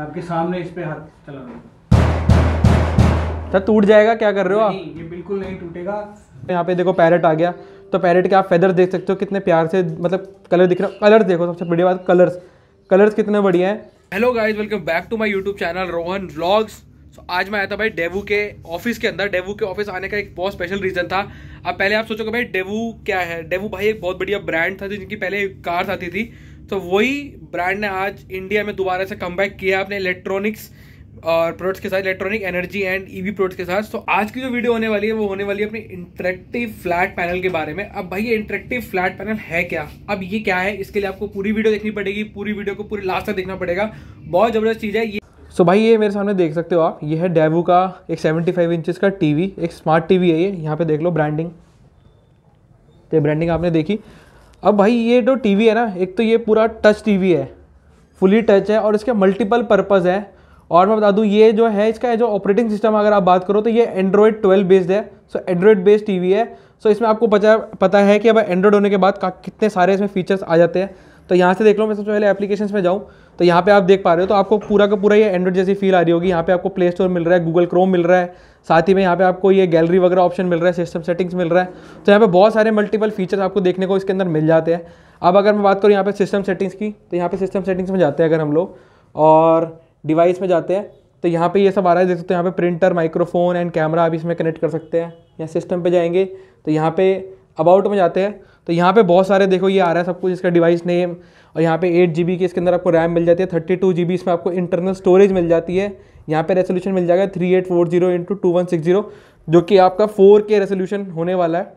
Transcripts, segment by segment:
आपके सामने इस पे हाथ चला रहा सर टूट जाएगा क्या कर रहे हो आप ये बिल्कुल नहीं टूटेगा यहाँ पे देखो पैरेट आ गया तो पैरेट के आप फेदर देख सकते हो कितने प्यार से मतलब कलर दिख रहा है कलर देखो सबसे बढ़िया बात कलर्स कलर्स कितने बढ़िया हैं hello guys welcome back to my YouTube channel Rohan vlogs so आज मैं आया था भाई डेवू के ऑफिस के अंदर डेवू के ऑफिस आने का एक बहुत स्पेशल रीजन था अब पहले आप सोचोगे भाई डेवू क्या है डेवू भाई एक बहुत बढ़िया ब्रांड था जिनकी पहले कार्स आती थी तो वही ब्रांड ने आज इंडिया में दोबारा से कम किया अपने इलेक्ट्रॉनिक्स और प्रोडक्ट्स के साथ electronic energy and EV products के साथ तो आज की जो वीडियो होने वाली है वो होने वाली है अपनी इंटरेक्टिव फ्लैट पैनल के बारे में अब भाई ये इंटरेक्टिव फ्लैट पैनल है क्या अब ये क्या है इसके लिए आपको पूरी वीडियो देखनी पड़ेगी पूरी वीडियो को पूरी लास्ट तक देखना पड़ेगा बहुत ज़बरदस्त चीज़ है ये सो so भाई ये मेरे सामने देख सकते हो आप ये है डेवू का एक सेवेंटी फाइव इंचज़ का टीवी एक स्मार्ट टीवी है ये यहाँ पे देख लो ब्रांडिंग ये ब्रांडिंग आपने देखी अब भाई ये जो टी है ना एक तो ये पूरा टच टी है फुली टच है और इसके मल्टीपल पर्पज़ हैं और मैं बता दूँ ये जो है इसका जो ऑपरेटिंग सिस्टम अगर आप बात करो तो ये एंड्रॉयड 12 बेस्ड है सो एंड्रॉयड बेस्ड टीवी है सो इसमें आपको पता पता है कि अब एंड्रॉयड होने के बाद कितने सारे इसमें फीचर्स आ जाते हैं तो यहाँ से देख लो मैं सबसे पहले एप्लीकेशन में जाऊँ तो यहाँ पे आप देख पा रहे हो तो आपको पूरा का पूरा ये एंड्रॉइड जैसी फील आ रही होगी यहाँ पे आपको प्ले स्टोर मिल रहा है गूगल क्रोम मिल रहा है साथ ही में यहाँ पे आपको ये गैलरी वगैरह ऑप्शन मिल रहा है सिस्टम सेटिंग्स मिल रहा है तो यहाँ पे बहुत सारे मल्टीपल फीचर्स आपको देखने को इसके अंदर मिल जाते हैं अब अगर मैं बात करूँ यहाँ पे सिस्टम सेटिंग्स की तो यहाँ पे सिस्टम सेटिंग्स में जाते हैं अगर हम लोग और डिवाइस में जाते हैं तो यहाँ पर ये सब आ रहा है देख सकते हो यहाँ पर प्रिंटर माइक्रोफोन एंड कैमरा आप इसमें कनेक्ट कर सकते हैं यहाँ सिस्टम पर जाएंगे तो यहाँ पर अबाउट में जाते हैं तो यहाँ पे बहुत सारे देखो ये आ रहा है सब कुछ इसका डिवाइस नेम और यहाँ पे एट जी के इसके अंदर आपको रैम मिल जाती है थर्टी टू जी बी इसमें आपको इंटरनल स्टोरेज मिल जाती है यहाँ पे रेसोल्यूशन मिल जाएगा three eight four zero into two one six zero जो कि आपका फोर के रेसोल्यूशन होने वाला है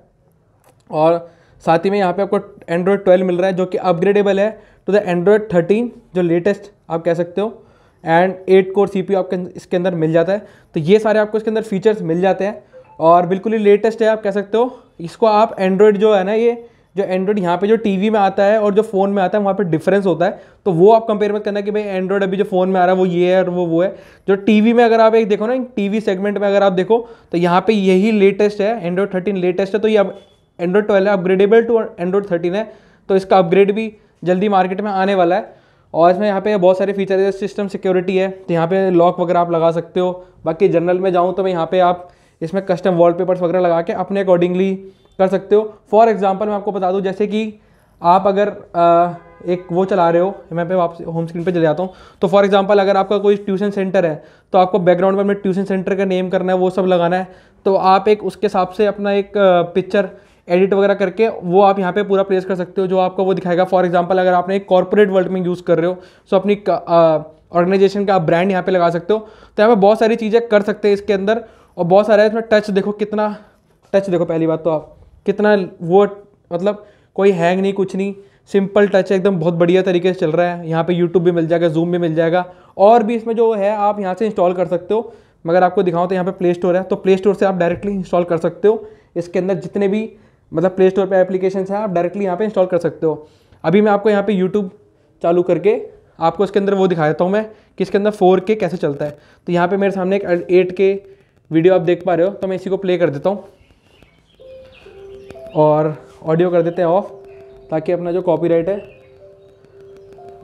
और साथ ही में यहाँ पे आपको एंड्रॉयड ट्वेल्व मिल रहा है जो कि अपग्रेडेबल है टू द एंड्रॉयड थर्टीन जो लेटेस्ट आप कह सकते हो एंड एट कोर सी आपके इसके अंदर मिल जाता है तो ये सारे आपको इसके अंदर फीचर्स मिल जाते हैं और बिल्कुल ही लेटेस्ट है आप कह सकते हो इसको आप एंड्रॉयड जो है ना ये जो एंड्रॉइड यहाँ पे जो टीवी में आता है और जो फ़ोन में आता है वहाँ पे डिफरेंस होता है तो वो आप कंपेयर मत करना कि भाई एंड्रॉइड अभी जो फ़ोन में आ रहा है वो ये है और वो वो है जो टीवी में अगर आप एक देखो ना टीवी सेगमेंट में अगर आप देखो तो यहाँ पे यही लेटेस्ट है एंड्रॉइड थर्टीन लेटेस्ट है तो ये अब एंड्रॉइड ट्वेल्व है अपग्रेडेबल टू एंड्रॉइड थर्टीन है तो इसका अपग्रेड भी जल्दी मार्केट में आने वाला है और इसमें यहाँ पे बहुत सारे फीचर है सिस्टम सिक्योरिटी है तो यहाँ पे लॉक वगैरह आप लगा सकते हो बाकी जनरल में जाऊँ तो मैं यहाँ पे आप इसमें कस्टम वॉलपेपर्स वगैरह लगा के अपने अकॉर्डिंगली कर सकते हो फॉर एग्जाम्पल मैं आपको बता दूँ जैसे कि आप अगर आ, एक वो चला रहे हो मैं पे वापस होम स्क्रीन पे चले जाता हूँ तो फॉर एग्जांपल अगर आपका कोई ट्यूशन सेंटर है तो आपको बैकग्राउंड पर अपने ट्यूशन सेंटर का नेम करना है वो सब लगाना है तो आप एक उसके हिसाब से अपना एक पिक्चर एडिट वगैरह करके वो आप यहाँ पे पूरा प्लेस कर सकते हो जो आपको वो दिखाएगा फॉर एग्जाम्पल अगर आपने एक कॉरपोरेट वर्ल्ड में यूज़ कर रहे हो सो अपनी ऑर्गेनाइजेशन का आप ब्रांड यहाँ पर लगा सकते हो तो यहाँ पर बहुत सारी चीज़ें कर सकते हैं इसके अंदर और बहुत सारा इसमें टच देखो कितना टच देखो पहली बात तो आप कितना वो मतलब कोई हैंग नहीं कुछ नहीं सिंपल टच है एकदम बहुत बढ़िया तरीके से चल रहा है यहाँ पे यूट्यूब भी मिल जाएगा जूम भी मिल जाएगा और भी इसमें जो है आप यहाँ से इंस्टॉल कर सकते हो मगर आपको दिखाऊँ तो यहाँ पे प्ले स्टोर है तो प्ले स्टोर से आप डायरेक्टली इंस्टॉल कर सकते हो इसके अंदर जितने भी मतलब प्ले स्टोर पर एप्लीकेशन है आप डायरेक्टली यहाँ पर इंस्टॉल कर सकते हो अभी मैं आपको यहाँ पर यूट्यूब चालू करके आपको इसके अंदर वो दिखा देता हूँ मैं कि इसके अंदर फोर के कैसे चलता है तो यहाँ पर मेरे सामने एक एट के वीडियो आप देख पा रहे हो तो मैं इसी को प्ले कर देता हूँ और ऑडियो कर देते हैं ऑफ़ ताकि अपना जो कॉपीराइट है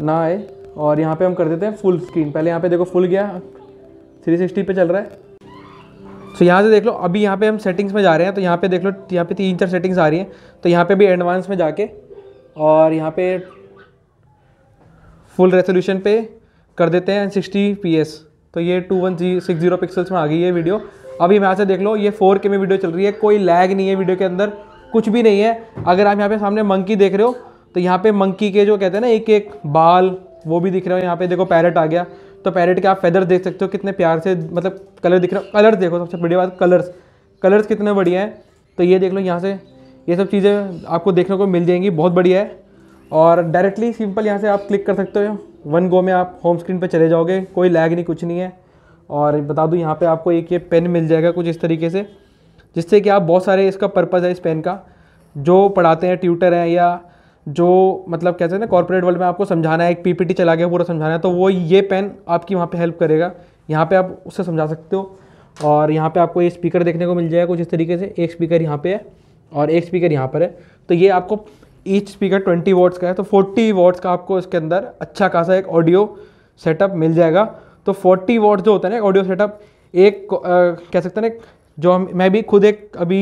ना आए और यहाँ पे हम कर देते हैं फुल स्क्रीन पहले यहाँ पे देखो फुल गया 360 पे चल रहा है तो यहाँ से देख लो अभी यहाँ पे हम सेटिंग्स में जा रहे हैं तो यहाँ पे देख लो यहाँ पे तीन चार सेटिंग्स आ रही हैं तो यहाँ पे भी एडवांस में जाके और यहाँ पे फुल रेजोल्यूशन पे कर देते हैं सिक्सटी पी एस तो ये टू वन जी सिक्स जीरो पिक्सल्स में आ गई है वीडियो अभी यहाँ से देख लो ये फोर के में वीडियो चल रही है कोई लैग नहीं है वीडियो के अंदर कुछ भी नहीं है अगर आप यहाँ पे सामने मंकी देख रहे हो तो यहाँ पे मंकी के जो कहते हैं ना एक एक बाल वो भी दिख रहे हो यहाँ पे देखो पैरट आ गया तो पैरेट के आप फेदर देख सकते हो कितने प्यार से मतलब कलर दिख रहे हो कलर्स देखो सबसे बड़ी बात कलर्स कलर्स कितने बढ़िया हैं तो ये देख लो यहाँ से ये सब चीज़ें आपको देखने को मिल जाएंगी बहुत बढ़िया है और डायरेक्टली सिंपल यहाँ से आप क्लिक कर सकते हो वन गो में आप होम स्क्रीन पर चले जाओगे कोई लैग नहीं कुछ नहीं है और बता दूँ यहाँ पे आपको एक ये पेन मिल जाएगा कुछ इस तरीके से जिससे कि आप बहुत सारे इसका पर्पज़ है इस पेन का जो पढ़ाते हैं ट्यूटर हैं या जो मतलब कहते हैं ना कॉर्पोरेट वर्ल्ड में आपको समझाना है एक पीपीटी चला गया पूरा समझाना है तो वो ये पेन आपकी वहाँ पे हेल्प करेगा यहाँ पे आप उससे समझा सकते हो और यहाँ पे आपको ये स्पीकर देखने को मिल जाएगा कुछ इस तरीके से एक स्पीकर यहाँ पे है और एक स्पीकर यहाँ पर है तो ये आपको ईच स्पीकर ट्वेंटी वॉट्स का है तो फोर्टी वॉट्स का आपको इसके अंदर अच्छा खासा एक ऑडियो सेटअप मिल जाएगा तो फोर्टी वॉट्स जो होता है ना ऑडियो सेटअप एक आ, कह सकते हैं ना जो हम मैं भी खुद एक अभी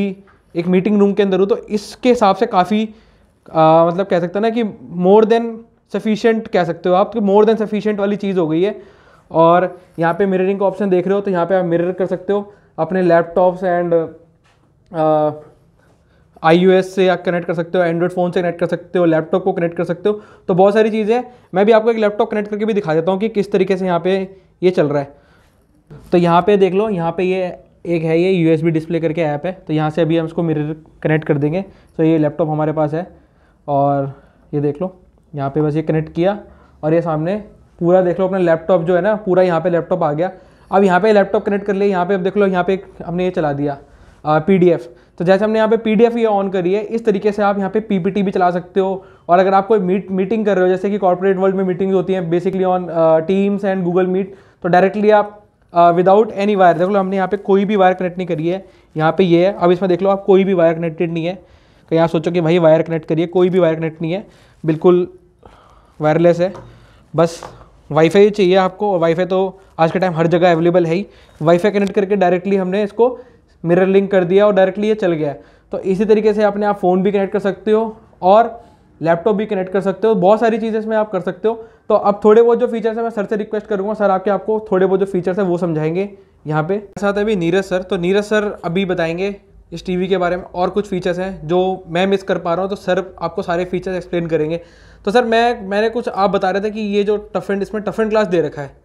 एक मीटिंग रूम के अंदर हूँ तो इसके हिसाब से काफ़ी मतलब कह सकते हैं ना कि मोर देन सफिशेंट कह सकते हो आप कि मोर देन सफिशेंट वाली चीज़ हो गई है और यहाँ पे मिररिंग का ऑप्शन देख रहे हो तो यहाँ पे आप मिरर कर सकते हो अपने लैपटॉप्स एंड आई से आप कनेक्ट कर सकते हो एंड्रॉइड फ़ोन से कनेक्ट कर सकते हो लैपटॉप को कनेक्ट कर सकते हो तो बहुत सारी चीज़ें मैं भी आपको एक लैपटॉप कनेक्ट करके भी दिखा देता हूँ कि किस तरीके से यहाँ पे ये चल रहा है तो यहाँ पे देख लो यहाँ पे ये एक है ये यू डिस्प्ले करके ऐप है तो यहाँ से अभी हम इसको मिरर कनेक्ट कर देंगे तो ये लैपटॉप हमारे पास है और ये देख लो यहाँ पे बस ये कनेक्ट किया और ये सामने पूरा देख लो अपना लैपटॉप जो है ना पूरा यहाँ पे लैपटॉप आ गया अब यहाँ पे लैपटॉप कनेक्ट कर लिया यहाँ पे अब देख लो यहाँ पे हमने ये चला दिया पी डी एफ़ तो जैसे हमने यहाँ पे पी डी एफ़ ये ऑन करी है इस तरीके से आप यहाँ पे पी पी टी भी चला सकते हो और अगर आप कोई मीट मीटिंग कर रहे हो जैसे कि कॉर्पोरेट वर्ल्ड में मीटिंग्स होती हैं basically on Teams and Google Meet तो डायरेक्टली आप विदाउट एनी वायर देख लो हमने यहाँ पे कोई भी वायर कनेक्ट नहीं करी है यहाँ पे ये है अब इसमें देख लो आप कोई भी वायर कनेक्टेड नहीं है कहीं तो आप सोचो कि भाई वायर कनेक्ट करिए कोई भी वायर कनेक्ट नहीं है बिल्कुल वायरलेस है बस वाईफाई चाहिए आपको और वाईफाई तो आज के टाइम हर जगह अवेलेबल है ही वाईफाई कनेक्ट करके डायरेक्टली हमने इसको मिरर लिंक कर दिया और डायरेक्टली ये चल गया तो इसी तरीके से अपने आप फ़ोन भी कनेक्ट कर सकते हो और लैपटॉप भी कनेक्ट कर सकते हो बहुत सारी चीज़ें इसमें आप कर सकते हो तो अब थोड़े बहुत जो फीचर्स है मैं सर से रिक्वेस्ट करूँगा सर आपके आपको थोड़े बहुत जो फीचर्स है वो समझाएंगे यहाँ पे साथ अभी नीरज सर तो नीरज सर अभी बताएंगे इस टीवी के बारे में और कुछ फीचर्स हैं जो मैं मिस कर पा रहा हूँ तो सर आपको सारे फीचर्स एक्सप्लेन करेंगे तो सर मैं मैंने कुछ आप बता रहे थे कि ये जो टफ एंड इसमें टफ एंड क्लास दे रखा है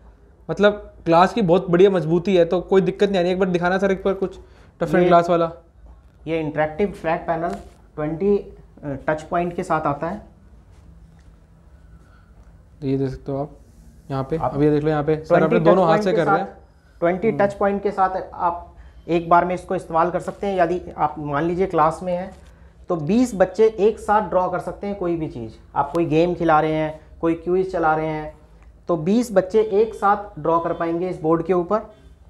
मतलब क्लास की बहुत बढ़िया मजबूती है तो कोई दिक्कत नहीं आ रही एक बार दिखाना सर एक बार कुछ टफ एंड क्लास वाला ये interactive flat panel 20 touch point के साथ आता है तो ये देख सकते हो आप यहाँ पे अब ये देख लो यहाँ पे सर अपने दोनों हाथ से कर रहे हैं ट्वेंटी टच पॉइंट के साथ आप एक बार में इसको इस्तेमाल कर सकते हैं यदि आप मान लीजिए क्लास में हैं तो 20 बच्चे एक साथ ड्रॉ कर सकते हैं कोई भी चीज़ आप कोई गेम खिला रहे हैं कोई क्यूज चला रहे हैं तो 20 बच्चे एक साथ ड्रॉ कर पाएंगे इस बोर्ड के ऊपर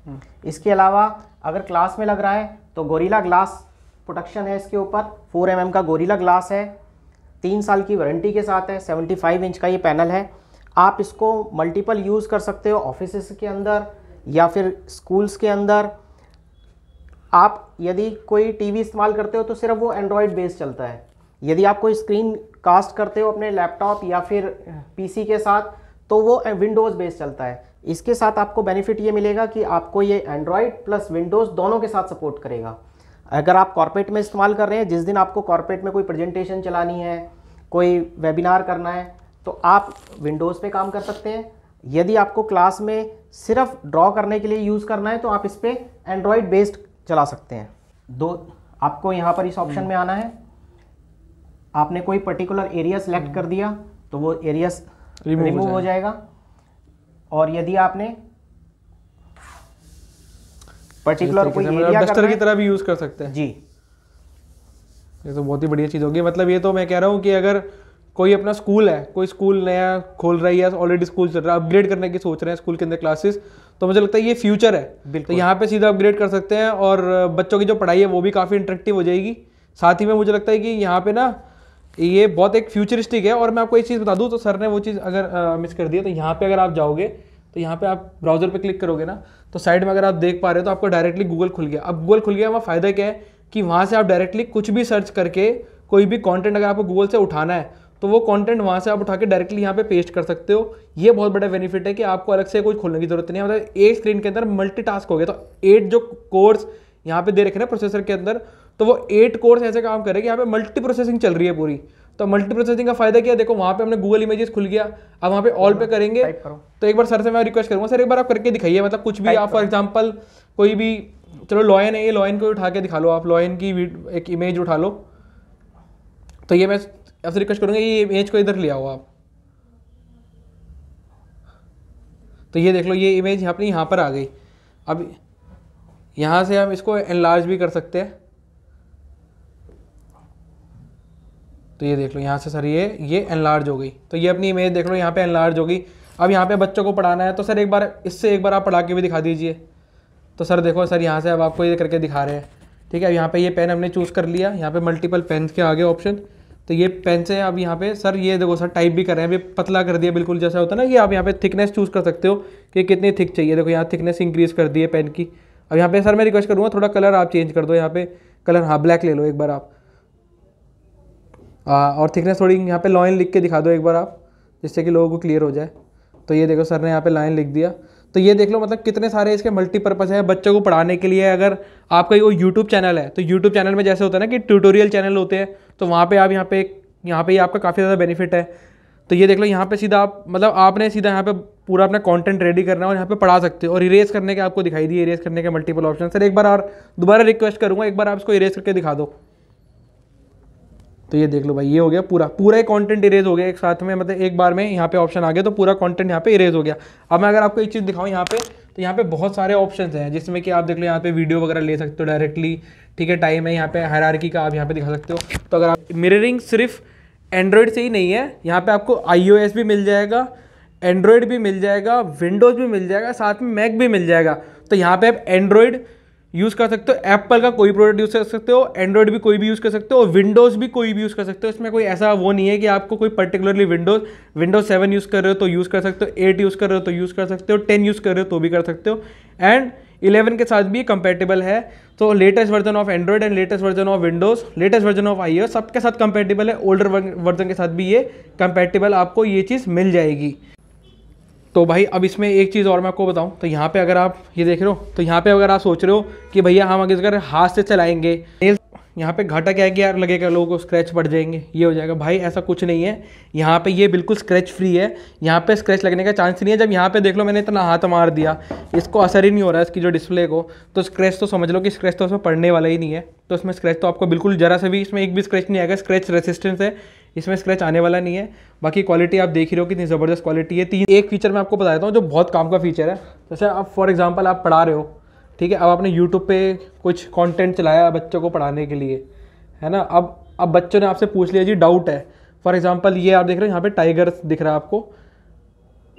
हम्म। इसके अलावा अगर क्लास में लग रहा है तो गोरीला ग्लास प्रोटेक्शन है इसके ऊपर 4 एम mm का गोरीला ग्लास है तीन साल की वारंटी के साथ है 75 इंच का ये पैनल है आप इसको मल्टीपल यूज़ कर सकते हो ऑफिस के अंदर या फिर स्कूल्स के अंदर आप यदि कोई टीवी इस्तेमाल करते हो तो सिर्फ वो एंड्रॉयड बेस चलता है यदि आप कोई स्क्रीन कास्ट करते हो अपने लैपटॉप या फिर पीसी के साथ तो वो विंडोज़ बेस चलता है इसके साथ आपको बेनिफिट ये मिलेगा कि आपको ये एंड्रॉयड प्लस विंडोज़ दोनों के साथ सपोर्ट करेगा अगर आप कॉर्पोरेट में इस्तेमाल कर रहे हैं जिस दिन आपको कॉर्पोरेट में कोई प्रेजेंटेशन चलानी है कोई वेबिनार करना है तो आप विंडोज़ पे काम कर सकते हैं यदि आपको क्लास में सिर्फ ड्रॉ करने के लिए यूज़ करना है तो आप इस पर एंड्रॉयड बेस्ड चला सकते हैं दो आपको यहाँ पर इस ऑप्शन में आना है आपने कोई पर्टिकुलर एरिया सेलेक्ट कर दिया तो वो एरिया रिमूव हो जाएगा और यदि आपने पर्टिकुलर कोई एरिया डस्टर की तरह भी यूज़ कर सकते हैं जी ये तो बहुत ही बढ़िया चीज़ होगी मतलब ये तो मैं कह रहा हूँ कि अगर कोई अपना स्कूल है कोई स्कूल नया खोल रहा है या ऑलरेडी स्कूल चल रहा है अपग्रेड करने की सोच रहे हैं स्कूल के अंदर क्लासेस तो मुझे लगता है ये फ्यूचर है तो यहाँ पे सीधा अपग्रेड कर सकते हैं और बच्चों की जो पढ़ाई है वो भी काफ़ी इंट्रेक्टिव हो जाएगी साथ ही में मुझे लगता है कि यहाँ पे ना ये बहुत एक फ्यूचरिस्टिक है और मैं आपको एक चीज़ बता दूँ तो सर ने वो चीज़ अगर मिस कर दिया तो यहाँ पर अगर आप जाओगे तो यहाँ पे आप ब्राउजर पे क्लिक करोगे ना तो साइड में अगर आप देख पा रहे हो तो आपको डायरेक्टली गूगल खुल गया अब गूगल खुल गया वहाँ फ़ायदा क्या है कि वहाँ से आप डायरेक्टली कुछ भी सर्च करके कोई भी कॉन्टेंट अगर आपको गूगल से उठाना है तो वो कंटेंट वहाँ से आप उठा के डायरेक्टली यहाँ पे पेस्ट कर सकते हो ये बहुत बड़ा बेनिफिट है कि आपको अलग से कुछ खोलने की जरूरत नहीं है मतलब एक स्क्रीन के अंदर मल्टी हो गया तो एट जो कोर्स यहाँ पे दे रखे ना प्रोसेसर के अंदर तो वो एट कोर्स ऐसे काम करे कि यहाँ पे मल्टी प्रोसेसिंग चल रही है पूरी तो मल्टी प्रोसेसिंग का फायदा क्या देखो वहाँ पे हमने गूगल इमेजेस खुल गया अब वहाँ पे ऑल पे हाँ, करेंगे तो एक बार सर से मैं रिक्वेस्ट करूँगा सर एक बार आप करके दिखाइए मतलब कुछ भी आप फॉर एग्जाम्पल कोई भी चलो लॉयन है ये लॉयन को उठा के दिखा लो आप लॉयन की एक इमेज उठा लो तो ये मैं आपसे रिक्वेस्ट करूँगा ये इमेज को इधर ले आओ आप तो ये देख लो ये इमेज अपनी यहाँ पर आ गई अब यहाँ से हम इसको एनलार्ज भी कर सकते हैं तो ये देख लो यहाँ से सर ये ये एनलार्ज हो गई तो ये अपनी इमेज देख लो यहाँ पे एनलार्ज हो गई अब यहाँ पे बच्चों को पढ़ाना है तो सर एक बार इससे एक बार आप पढ़ा के भी दिखा दीजिए तो सर देखो सर यहाँ से अब आपको ये करके दिखा रहे हैं ठीक है अब यहाँ पर ये पेन हमने चूज़ कर लिया यहाँ पर मल्टीपल पेन के आगे ऑप्शन तो ये पेन से अब यहाँ पर सर ये देखो सर टाइप भी कर रहे हैं अभी पतला कर दिया बिल्कुल जैसा होता है ना कि आप यहाँ पर थिकनेस चूज़ कर सकते हो कि कितनी थिक चाहिए देखो यहाँ थिकनेस इंक्रीज़ कर दी है पेन की अब यहाँ पे सर मैं रिक्वेस्ट करूँगा थोड़ा कलर आप चेंज कर दो यहाँ पे कलर हाँ ब्लैक ले लो एक बार आप और थिकनेस थोड़ी यहाँ पे लाइन लिख के दिखा दो एक बार आप जिससे कि लोगों को क्लियर हो जाए तो ये देखो सर ने यहाँ पे लाइन लिख दिया तो ये देख लो मतलब कितने सारे इसके मल्टीपर्पज़ हैं बच्चों को पढ़ाने के लिए अगर आपका वो यूट्यूब चैनल है तो यूट्यूब चैनल में जैसे होता है ना कि ट्यूटोरियल चैनल होते हैं तो वहाँ पर आप यहाँ पे यहाँ पर आपका काफ़ी ज़्यादा बेनिफिट है तो ये देख लो यहाँ पर सीधा आप मतलब आपने सीधा यहाँ पर पूरा अपना कंटेंट रेडी करना है और यहाँ पे पढ़ा सकते हो और इरेज करने के आपको दिखाई दिए इरेज करने के मल्टीपल ऑप्शन सर एक बार और दोबारा रिक्वेस्ट करूँगा एक बार आप इसको इरेज करके दिखा दो तो ये देख लो भाई ये हो गया पूरा पूरा ही कंटेंट इरेज हो गया एक साथ में मतलब एक बार में यहाँ पे ऑप्शन आ गया तो पूरा कंटेंट यहाँ पे इरेज हो गया अब मैं अगर आपको एक चीज़ दिखाऊँ यहाँ पे तो यहाँ पे बहुत सारे ऑप्शन हैं जिसमें कि आप देख लो यहाँ पे वीडियो वगैरह ले सकते हो डायरेक्टली ठीक है टाइम है यहाँ पे हरारकी का आप यहाँ पे दिखा सकते हो तो अगर आप मिररिंग सिर्फ एंड्रॉयड से ही नहीं है यहाँ पे आपको आई भी मिल जाएगा एंड्रॉयड भी मिल जाएगा विंडोज़ भी मिल जाएगा साथ में मैक भी मिल जाएगा तो यहाँ पे आप एंड्रॉयड यूज़ कर सकते हो एप्पल का कोई प्रोडक्ट यूज़ कर सकते हो एंड्रॉयड भी कोई भी यूज़ कर सकते हो विंडोज़ भी कोई भी यूज़ कर सकते हो इसमें कोई ऐसा वो नहीं है कि आपको कोई particularly Windows Windows seven use कर रहे हो तो यूज़ कर सकते हो एट यूज़ कर रहे हो तो यूज़ कर सकते हो टेन यूज़ कर रहे हो तो भी कर सकते हो एंड इलेवन के साथ भी कंपेटेबल है तो latest version of Android and latest version of Windows latest version of आई सबके साथ कंपेटेबल है ओल्डर वर्जन के साथ भी ये कंपेटेबल आपको ये चीज़ मिल जाएगी तो भाई अब इसमें एक चीज़ और मैं आपको बताऊं तो यहाँ पे अगर आप ये देख रहे हो तो यहाँ पे अगर आप सोच रहे हो कि भैया हम अगर हाथ से चलाएंगे नेल यहाँ पे घाटा क्या यार लगेगा लोगों को स्क्रैच पड़ जाएंगे ये हो जाएगा भाई ऐसा कुछ नहीं है यहाँ पे ये बिल्कुल स्क्रैच फ्री है यहाँ पे स्क्रैच लगने का चांस नहीं है जब यहाँ पे देख लो मैंने इतना हाथ मार दिया इसको असर ही नहीं हो रहा है इसकी जो डिस्प्ले को तो स्क्रैच तो समझ लो कि स्क्रैच तो उसमें पड़ने वाला ही नहीं है तो उसमें स्क्रैच तो आपको बिल्कुल ज़रा से भी इसमें एक भी स्क्रैच नहीं आएगा स्क्रैच रेसिस्टेंस है इसमें स्क्रैच आने वाला नहीं है बाकी क्वालिटी आप देख ही रहे हो कितनी ज़बरदस्त क्वालिटी है तीन एक फीचर मैं आपको बता देता हूँ जो बहुत काम का फीचर है जैसे आप फॉर एग्जाम्पल आप पढ़ा रहे हो ठीक है अब आपने यूट्यूब पर कुछ कॉन्टेंट चलाया बच्चों को पढ़ाने के लिए है ना अब अब बच्चों ने आपसे पूछ लिया जी डाउट है फॉर एग्जाम्पल ये आप देख रहे हो यहाँ पर टाइगर दिख रहा है आपको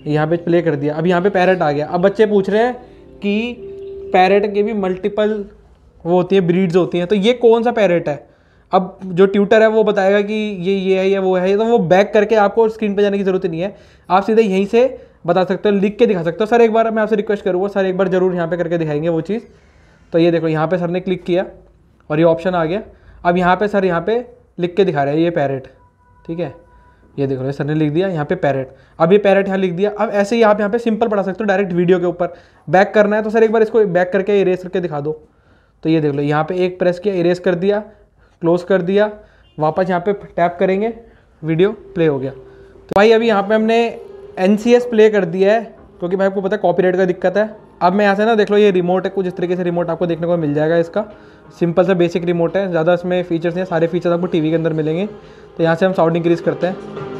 यहाँ पे प्ले कर दिया अब यहाँ पे पैरट आ गया अब बच्चे पूछ रहे हैं कि पैरेट के भी मल्टीपल वो होती है ब्रीड्स होती हैं तो ये कौन सा पैरेट है अब जो ट्यूटर है वो बताएगा कि ये ये है या वो है तो वो बैक करके आपको स्क्रीन पे जाने की ज़रूरत नहीं है आप सीधे यहीं से बता सकते हो लिख के दिखा सकते हो सर एक बार मैं आपसे रिक्वेस्ट करूँगा सर एक बार ज़रूर यहाँ पे करके दिखाएंगे वो चीज़ तो ये देखो यहाँ पे सर ने क्लिक किया और ये ऑप्शन आ गया अब यहाँ पे सर यहाँ पे लिख के दिखा रहे हैं ये पैरेट ठीक है ये देखो ये सर ने लिख दिया यहाँ पे पैरेट अब ये पैरेट यहाँ लिख दिया अब ऐसे ही आप यहाँ पे सिंपल पढ़ा सकते हो डायरेक्ट वीडियो के ऊपर बैक करना है तो सर एक बार इसको बैक करके इरेज करके दिखा दो तो ये देख लो यहाँ पे एक प्रेस किया इरेज कर दिया क्लोज कर दिया वापस यहाँ पे टैप करेंगे वीडियो प्ले हो गया तो भाई अभी यहाँ पे हमने एन प्ले कर दिया है क्योंकि भाई आपको पता है कॉपीराइट का दिक्कत है अब मैं यहाँ से ना देख लो ये रिमोट है कुछ इस तरीके से रिमोट आपको देखने को मिल जाएगा इसका सिंपल सा बेसिक रिमोट है ज़्यादा इसमें फीचर्स हैं सारे फीचर्स आपको टीवी के अंदर मिलेंगे तो यहाँ से हम साउंड इंक्रीज़ करते हैं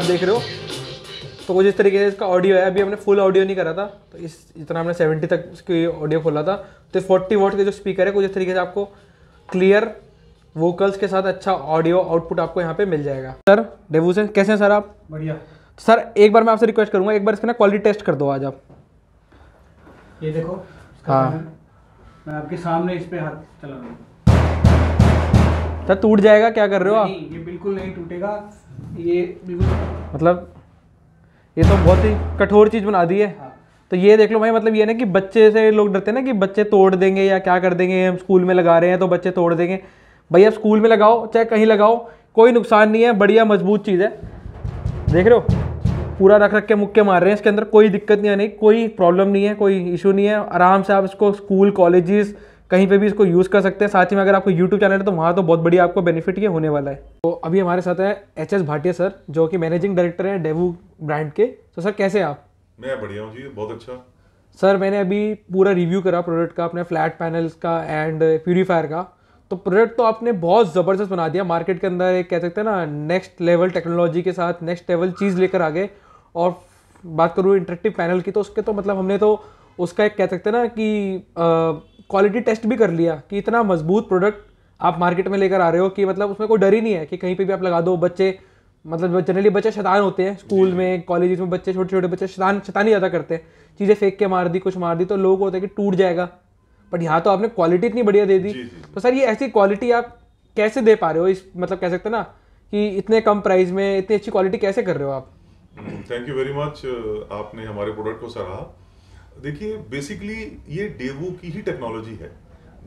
आप देख रहे हो तो कुछ इस तरीके से इसका ऑडियो है अभी हमने फुल ऑडियो नहीं करा था तो इस इतना हमने 70 तक उसकी ऑडियो खोला था तो 40 वोट के जो स्पीकर है कुछ इस तरीके से आपको क्लियर वोकल्स के साथ अच्छा ऑडियो आउटपुट आपको यहाँ पे मिल जाएगा सर डेवूसन कैसे हैं सर आप बढ़िया सर तो एक बार मैं आपसे रिक्वेस्ट करूँगा एक बार इसका ना क्वालिटी टेस्ट कर दो आज आप ये देखो हाँ मैं आपके सामने इस पर हाथ चला रहा सर टूट जाएगा क्या कर रहे हो आप ये बिल्कुल नहीं टूटेगा ये बिल्कुल मतलब ये तो बहुत ही कठोर चीज़ बना दी है हाँ। तो ये देख लो भाई मतलब ये ना कि बच्चे से लोग डरते हैं ना कि बच्चे तोड़ देंगे या क्या कर देंगे हम स्कूल में लगा रहे हैं तो बच्चे तोड़ देंगे भाई आप स्कूल में लगाओ चाहे कहीं लगाओ कोई नुकसान नहीं है बढ़िया मजबूत चीज़ है देख रहे हो पूरा रख रख के मुक्के मार रहे हैं इसके अंदर कोई दिक्कत नहीं नहीं कोई प्रॉब्लम नहीं है कोई इशू नहीं है आराम से आप इसको स्कूल कॉलेजेस कहीं पे भी इसको यूज़ कर सकते हैं साथ ही में अगर आपको यूट्यूब चैनल है तो वहाँ तो बहुत बढ़िया आपको बेनिफिट ये होने वाला है तो अभी हमारे साथ है एच एस भाटिया सर जो कि मैनेजिंग डायरेक्टर हैं डेवू ब्रांड के तो सर कैसे आप मैं बढ़िया हूँ जी बहुत अच्छा सर मैंने अभी पूरा रिव्यू करा प्रोडक्ट का अपने फ्लैट पैनल्स का एंड प्यूरीफायर का तो प्रोडक्ट तो आपने बहुत ज़बरदस्त बना दिया मार्केट के अंदर एक कह सकते हैं ना नेक्स्ट लेवल टेक्नोलॉजी के साथ नेक्स्ट लेवल चीज़ लेकर आ गए और बात करूँ इंटरेक्टिव पैनल की तो उसके तो मतलब हमने तो उसका एक कह सकते हैं ना कि क्वालिटी टेस्ट भी कर लिया कि इतना मजबूत प्रोडक्ट आप मार्केट में लेकर आ रहे हो कि मतलब उसमें कोई डर ही नहीं है कि कहीं पे भी आप लगा दो बच्चे मतलब जनरली बच्चे शैतान होते हैं स्कूल में कॉलेज में बच्चे छोटे छोटे बच्चे शैतान शैतानी ज़्यादा करते हैं चीज़ें फेंक के मार दी कुछ मार दी तो लोग होते हैं कि टूट जाएगा बट यहाँ तो आपने क्वालिटी इतनी बढ़िया दे दी तो सर ये ऐसी क्वालिटी आप कैसे दे पा रहे हो इस मतलब कह सकते ना कि इतने कम प्राइस में इतनी अच्छी क्वालिटी कैसे कर रहे हो आप थैंक यू वेरी मच आपने हमारे प्रोडक्ट को सराहा देखिए बेसिकली ये डेवू की ही टेक्नोलॉजी है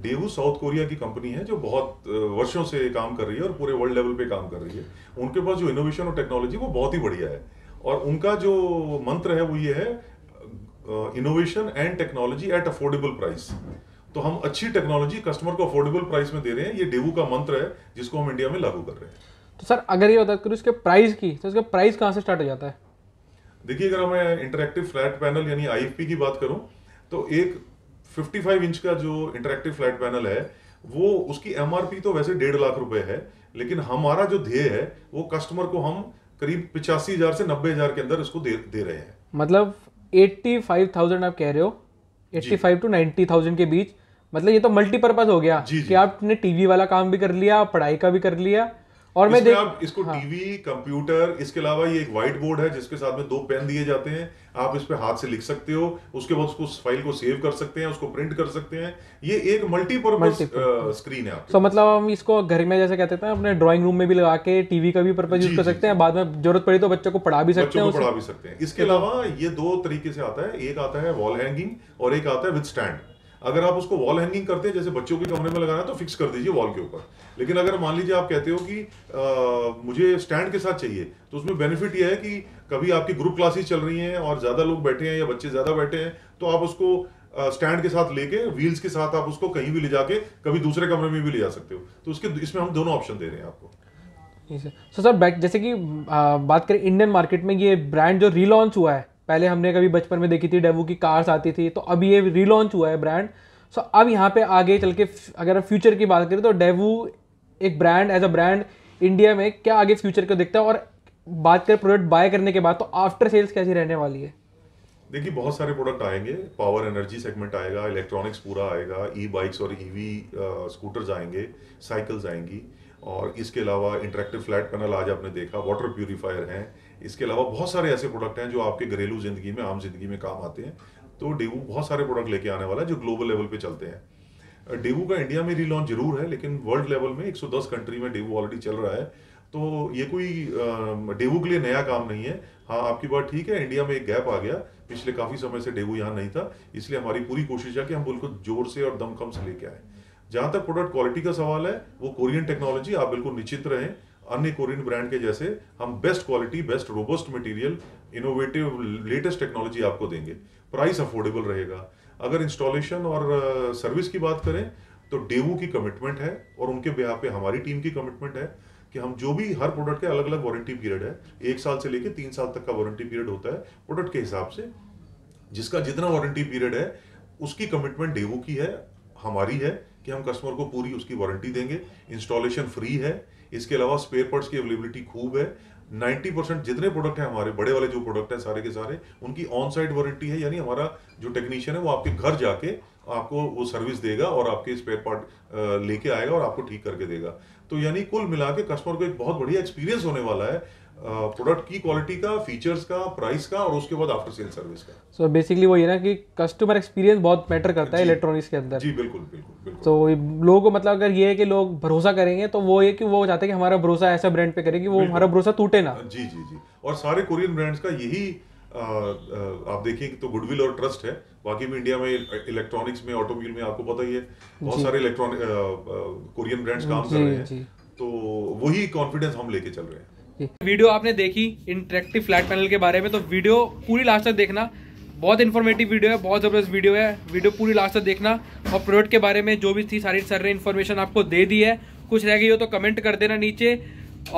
डेवू साउथ कोरिया की कंपनी है जो बहुत वर्षों से काम कर रही है और पूरे वर्ल्ड लेवल पे काम कर रही है उनके पास जो इनोवेशन और टेक्नोलॉजी वो बहुत ही बढ़िया है और उनका जो मंत्र है वो ये है innovation and technology at affordable price तो हम अच्छी टेक्नोलॉजी कस्टमर को अफोर्डेबल प्राइस में दे रहे हैं ये डेवू का मंत्र है जिसको हम इंडिया में लागू कर रहे हैं तो सर अगर ये बात करूँ इसके प्राइस की तो इसका प्राइस कहाँ से स्टार्ट हो जाता है देखिए अगर मैं इंटरेक्टिव फ्लैट पैनल यानी आईएफपी की बात करूं तो एक 55 इंच का जो इंटरेक्टिव फ्लैट पैनल है वो उसकी एमआरपी तो वैसे डेढ़ लाख रुपए है लेकिन हमारा जो ध्येय है वो कस्टमर को हम करीब पिचासी हजार से नब्बे हजार के अंदर इसको दे, दे रहे हैं मतलब एट्टी फाइव थाउजेंड आप कह रहे हो eighty five to ninety thousand के बीच मतलब ये तो मल्टीपर्पज हो गया जी, जी. कि आपने टीवी वाला काम भी कर लिया पढ़ाई का भी कर लिया और मैं देख आप इसको हाँ। टीवी कंप्यूटर इसके अलावा ये एक व्हाइट बोर्ड है जिसके साथ में दो पेन दिए जाते हैं आप इस पे हाथ से लिख सकते हो उसके बाद उसको फाइल को सेव कर सकते हैं उसको प्रिंट कर सकते हैं ये एक मल्टीपर्पज स्क्रीन है सो so, मतलब हम इसको घर में जैसे कहते हैं अपने ड्राइंग रूम में भी लगा के टीवी का भी पर्पज यूज कर सकते हैं बाद में जरूरत पड़ी तो बच्चों को पढ़ा भी सकते हैं पढ़ा भी सकते हैं इसके अलावा ये दो तरीके से आता है एक आता है वॉल हैंगिंग और एक आता है विद स्टैंड अगर आप उसको वॉल हैंगिंग करते हैं जैसे बच्चों के कमरे में लगाना तो फिक्स कर दीजिए वॉल के ऊपर लेकिन अगर मान लीजिए आप कहते हो कि आ, मुझे स्टैंड के साथ चाहिए तो उसमें बेनिफिट यह है कि कभी आपकी ग्रुप क्लासेस चल रही हैं और ज़्यादा लोग बैठे हैं या बच्चे ज़्यादा बैठे हैं तो आप उसको स्टैंड के साथ लेके व्हील्स के साथ आप उसको कहीं भी ले जाके कभी दूसरे कमरे में भी ले जा सकते हो तो उसके इसमें हम दोनों ऑप्शन दे रहे हैं आपको सर बैक जैसे कि आ, बात करें इंडियन मार्केट में ये ब्रांड जो रीलॉन्च हुआ है पहले हमने कभी बचपन में देखी थी डेवू की कार्स आती थी तो अब ये रीलॉन्च हुआ है ब्रांड सो so, अब यहाँ पे आगे चल के अगर हम फ्यूचर की बात करें तो डेवू एक brand as a brand India में क्या आगे फ्यूचर को देखता है और बात करें प्रोडक्ट बाय करने के बाद तो आफ्टर सेल्स कैसी रहने वाली है देखिए बहुत सारे प्रोडक्ट आएंगे पावर एनर्जी सेगमेंट आएगा इलेक्ट्रॉनिक्स पूरा आएगा ई बाइक्स और ईवी e स्कूटर्स आएंगे साइकिल्स आएंगी और इसके अलावा इंटरेक्टिव फ्लैट पैनल आज आपने देखा वाटर प्योरीफायर हैं इसके अलावा बहुत सारे ऐसे प्रोडक्ट हैं जो आपके घरेलू जिंदगी में आम जिंदगी में काम आते हैं तो डेवू बहुत सारे प्रोडक्ट लेके आने वाला है जो ग्लोबल लेवल पे चलते हैं डेवू का इंडिया में रीलॉन्च जरूर है लेकिन वर्ल्ड लेवल में 110 कंट्री में डेवू ऑलरेडी चल रहा है तो ये कोई डेवू के लिए नया काम नहीं है हाँ आपकी बात ठीक है इंडिया में एक गैप आ गया पिछले काफ़ी समय से डेवू यहाँ नहीं था इसलिए हमारी पूरी कोशिश है कि हम बिल्कुल जोर से और दमखम से लेके आए जहां तक प्रोडक्ट क्वालिटी का सवाल है वो कोरियन टेक्नोलॉजी आप बिल्कुल निश्चित रहें अन्य कोरियन ब्रांड के जैसे हम best quality best robust material innovative latest technology आपको देंगे प्राइस अफोर्डेबल रहेगा अगर इंस्टॉलेशन और सर्विस की बात करें तो डेवू की कमिटमेंट है और उनके बिहार पे हमारी टीम की कमिटमेंट है कि हम जो भी हर प्रोडक्ट के अलग अलग वारंटी पीरियड है एक साल से लेकर तीन साल तक का वारंटी पीरियड होता है प्रोडक्ट के हिसाब से जिसका जितना वारंटी पीरियड है उसकी कमिटमेंट डेवू की है हमारी है कि हम कस्टमर को पूरी उसकी वारंटी देंगे इंस्टॉलेशन फ्री है इसके अलावा स्पेयर पार्ट्स की अवेलेबिलिटी खूब है 90 परसेंट जितने प्रोडक्ट हैं हमारे बड़े वाले जो प्रोडक्ट हैं सारे के सारे उनकी ऑन साइड वारंटी है यानी हमारा जो टेक्नीशियन है वो आपके घर जाके आपको वो सर्विस देगा और आपके स्पेयर पार्ट लेके आएगा और आपको ठीक करके देगा तो यानी कुल मिला के कस्टमर को एक बहुत बढ़िया एक्सपीरियंस होने वाला है प्रोडक्ट की क्वालिटी का फीचर्स का प्राइस का और उसके बाद आफ्टर सेल सर्विस का सो बेसिकली वो ये ना कि कस्टमर एक्सपीरियंस बहुत मैटर करता है इलेक्ट्रॉनिक्स के अंदर जी बिल्कुल बिल्कुल तो so, लोगों को मतलब अगर ये है कि लोग भरोसा करेंगे तो वो ये कि वो चाहते हैं कि हमारा भरोसा ऐसा ब्रांड पे करें कि वो हमारा भरोसा टूटे ना जी जी जी और सारे कोरियन ब्रांड्स का यही आ, आप देखिए तो गुडविल और ट्रस्ट है बाकी भी इंडिया में इलेक्ट्रॉनिक्स में ऑटोमोबाइल में आपको पता ही है बहुत सारे इलेक्ट्रॉनिक कोरियन ब्रांड्स काम कर रहे हैं तो वही कॉन्फिडेंस हम लेके चल रहे हैं वीडियो आपने देखी इंटरेक्टिव फ्लैट पैनल के बारे में तो वीडियो पूरी लास्ट तक देखना बहुत इन्फॉर्मेटिव वीडियो है बहुत ज़बरदस्त वीडियो है वीडियो पूरी लास्ट तक देखना और प्रोडक्ट के बारे में जो भी थी सारी सर ने इन्फॉर्मेशन आपको दे दी है कुछ रह गई हो तो कमेंट कर देना नीचे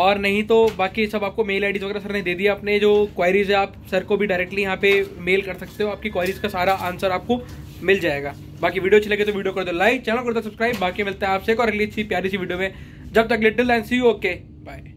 और नहीं तो बाकी सब आपको मेल आईडी वगैरह सर ने दे दिया अपने जो क्वायरीज है आप सर को भी डायरेक्टली यहाँ पे मेल कर सकते हो आपकी क्वायरीज का सारा आंसर आपको मिल जाएगा बाकी वीडियो अच्छी लगे तो वीडियो कर दो लाइक चैनल कर दो सब्सक्राइब बाकी मिलता है आपसे और अगली अच्छी प्यारी सी वीडियो में जब तक little and see okay bye